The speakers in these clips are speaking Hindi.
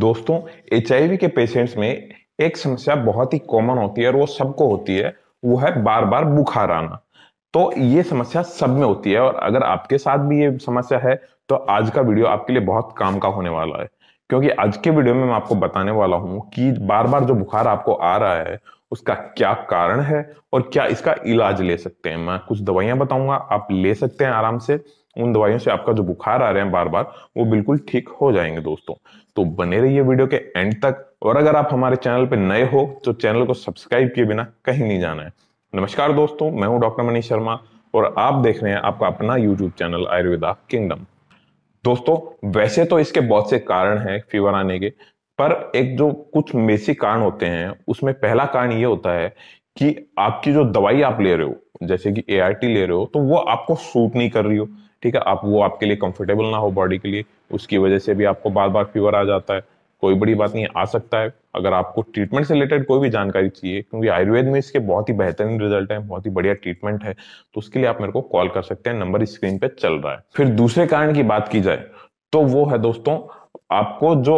दोस्तों एच के पेशेंट्स में एक समस्या बहुत ही कॉमन होती है और वो सबको होती है वो है बार बार बुखार आना तो ये समस्या सब में होती है और अगर आपके साथ भी ये समस्या है तो आज का वीडियो आपके लिए बहुत काम का होने वाला है क्योंकि आज के वीडियो में मैं आपको बताने वाला हूं कि बार बार जो बुखार आपको आ रहा है उसका क्या कारण है और क्या इसका इलाज ले सकते हैं मैं कुछ दवाइयां बताऊंगा आप ले सकते हैं आराम से उन दवाइयों से आपका जो बुखार आ रहे हैं बार बार वो बिल्कुल ठीक हो जाएंगे दोस्तों तो बने रहिए वीडियो के एंड तक और अगर आप हमारे चैनल पर नए हो तो चैनल को सब्सक्राइब किए बिना कहीं नहीं जाना है नमस्कार दोस्तों मैं हूं डॉक्टर मनीष शर्मा और आप देख रहे हैं आपका अपना यूट्यूब चैनल आयुर्वेदा किंगडम दोस्तों वैसे तो इसके बहुत से कारण हैं फीवर आने के पर एक जो कुछ मेसी कारण होते हैं उसमें पहला कारण ये होता है कि आपकी जो दवाई आप ले रहे हो जैसे कि ए ले रहे हो तो वो आपको सूट नहीं कर रही हो ठीक है आप वो आपके लिए कंफर्टेबल ना हो बॉडी के लिए उसकी वजह से भी आपको बार बार फीवर आ जाता है कोई बड़ी बात नहीं आ सकता है अगर आपको ट्रीटमेंट से रिलेटेड कोई भी जानकारी चाहिए क्योंकि आयुर्वेद में इसके बहुत ही बेहतरीन रिजल्ट है बहुत ही बढ़िया ट्रीटमेंट है तो उसके लिए आप मेरे को कॉल कर सकते हैं नंबर स्क्रीन पे चल रहा है फिर दूसरे कारण की बात की जाए तो वो है दोस्तों आपको जो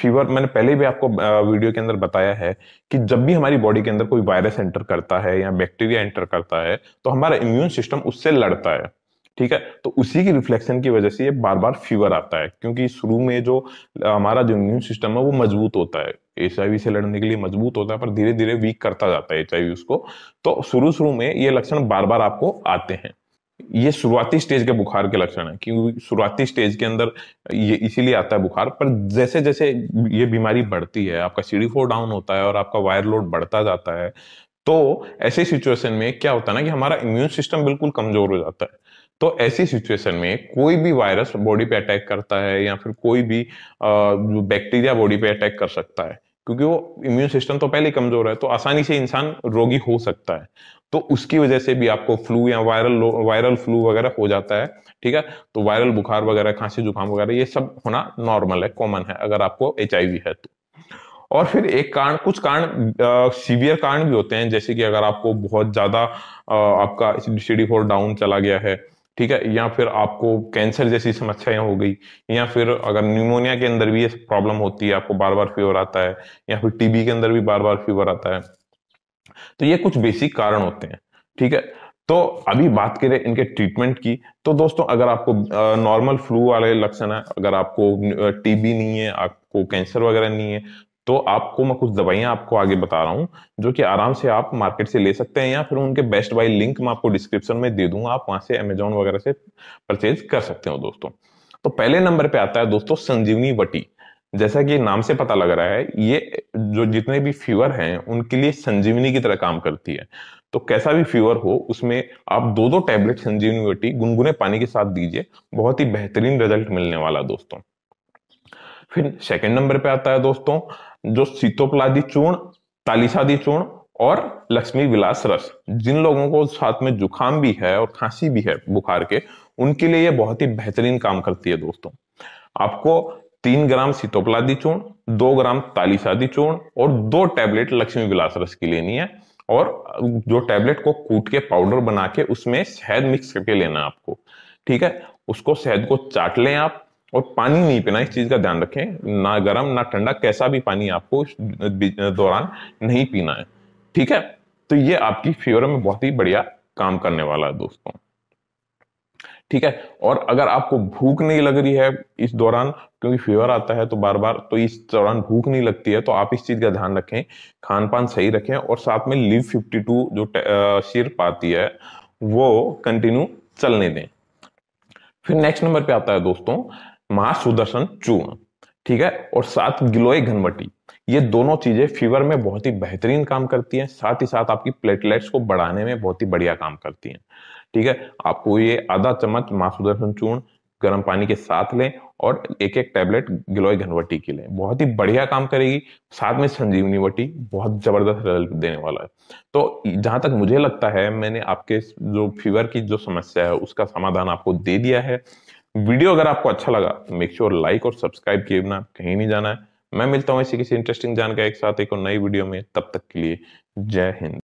फीवर मैंने पहले भी आपको वीडियो के अंदर बताया है कि जब भी हमारी बॉडी के अंदर कोई वायरस एंटर करता है या बैक्टीरिया एंटर करता है तो हमारा इम्यून सिस्टम उससे लड़ता है ठीक है तो उसी की रिफ्लेक्शन की वजह से ये बार बार फीवर आता है क्योंकि शुरू में जो हमारा जो इम्यून सिस्टम है वो मजबूत होता है एच से लड़ने के लिए मजबूत होता है पर धीरे धीरे वीक करता जाता है एच उसको तो शुरू शुरू में ये लक्षण बार बार आपको आते हैं ये शुरुआती स्टेज के बुखार के लक्षण है क्योंकि शुरुआती स्टेज के अंदर ये इसीलिए आता है बुखार पर जैसे जैसे ये बीमारी बढ़ती है आपका सीडी फोर डाउन होता है और आपका वायर लोड बढ़ता जाता है तो ऐसी सिचुएशन में क्या होता है ना कि हमारा इम्यून सिस्टम बिल्कुल कमजोर हो जाता है तो ऐसी सिचुएशन में कोई भी वायरस बॉडी पे अटैक करता है या फिर कोई भी बैक्टीरिया बॉडी पे अटैक कर सकता है क्योंकि वो इम्यून सिस्टम तो पहले कमजोर है तो आसानी से इंसान रोगी हो सकता है तो उसकी वजह से भी आपको फ्लू या वायरल वायरल फ्लू वगैरह हो जाता है ठीक है तो वायरल बुखार वगैरह खांसी जुकाम वगैरह ये सब होना नॉर्मल है कॉमन है अगर आपको एच है तो और फिर एक कारण कुछ कारण सीवियर कारण भी होते हैं जैसे कि अगर आपको बहुत ज्यादा आपका सीडी फोर डाउन चला गया है ठीक है या फिर आपको कैंसर जैसी समस्याएं हो गई या फिर अगर न्यूमोनिया के अंदर भी ये प्रॉब्लम होती है आपको बार बार फीवर आता है या फिर टीबी के अंदर भी बार बार फीवर आता है तो ये कुछ बेसिक कारण होते हैं ठीक है तो अभी बात करें इनके ट्रीटमेंट की तो दोस्तों अगर आपको नॉर्मल फ्लू वाले लक्षण है अगर आपको टीबी नहीं है आपको कैंसर वगैरह नहीं है तो आपको मैं कुछ दवाइयां आपको आगे बता रहा हूं जो कि आराम से आप मार्केट से ले सकते हैं या फिर उनके बेस्ट बाय लिंक मैं आपको डिस्क्रिप्शन में दे दूंगा आप वहां से अमेजोन वगैरह से परचेज कर सकते हो दोस्तों तो पहले नंबर पे आता है दोस्तों संजीवनी वटी जैसा कि नाम से पता लग रहा है ये जो जितने भी फीवर हैं उनके लिए संजीवनी की तरह काम करती है तो कैसा भी फीवर हो उसमें आप दो दो टैबलेट संजीवनी बेटी गुनगुने पानी के साथ दीजिए बहुत ही बेहतरीन रिजल्ट मिलने वाला दोस्तों फिर सेकेंड नंबर पे आता है दोस्तों जो सीतोपलादी चूर्ण तालिशादी चूर्ण और लक्ष्मी विलास रस जिन लोगों को साथ में जुकाम भी है और खांसी भी है बुखार के उनके लिए ये बहुत ही बेहतरीन काम करती है दोस्तों आपको तीन ग्राम सीतोपलादी चूर्ण दो ग्राम तालीसादी चूर्ण और दो टैबलेट लक्ष्मी विलास रस की लेनी है और जो टैबलेट को कूट के पाउडर बना के उसमें शहद मिक्स करके लेना है आपको ठीक है उसको शहद को चाट लें आप और पानी नहीं पीना इस चीज का ध्यान रखें ना गर्म ना ठंडा कैसा भी पानी आपको इस दौरान नहीं पीना है ठीक है तो ये आपकी फीवर में बहुत ही बढ़िया काम करने वाला है दोस्तों ठीक है और अगर आपको भूख नहीं लग रही है इस दौरान क्योंकि फीवर आता है तो बार बार तो इस दौरान भूख नहीं लगती है तो आप इस चीज़ का ध्यान रखें खान पान सही रखें और साथ में लिव 52 जो सिर्प आती है वो कंटिन्यू चलने दें फिर नेक्स्ट नंबर पे आता है दोस्तों महासुदर्शन चूर्ण ठीक है और साथ गिलोय घनवटी ये दोनों चीजें फीवर में बहुत ही बेहतरीन काम करती हैं साथ ही साथ आपकी प्लेटलेट्स को बढ़ाने में बहुत ही बढ़िया काम करती हैं ठीक है आपको ये आधा चम्मच मासूदर्शन चूर्ण गर्म पानी के साथ लें और एक एक टैबलेट गिलोय घनवटी की लें बहुत ही बढ़िया काम करेगी साथ में संजीवनी वटी बहुत जबरदस्त रिजल्ट देने वाला है तो जहां तक मुझे लगता है मैंने आपके जो फीवर की जो समस्या है उसका समाधान आपको दे दिया है वीडियो अगर आपको अच्छा लगा तो मेक श्योर लाइक और सब्सक्राइब किए बिना कहीं नहीं जाना है मैं मिलता हूँ ऐसी किसी इंटरेस्टिंग जानकारी के साथ एक और नई वीडियो में तब तक के लिए जय हिंद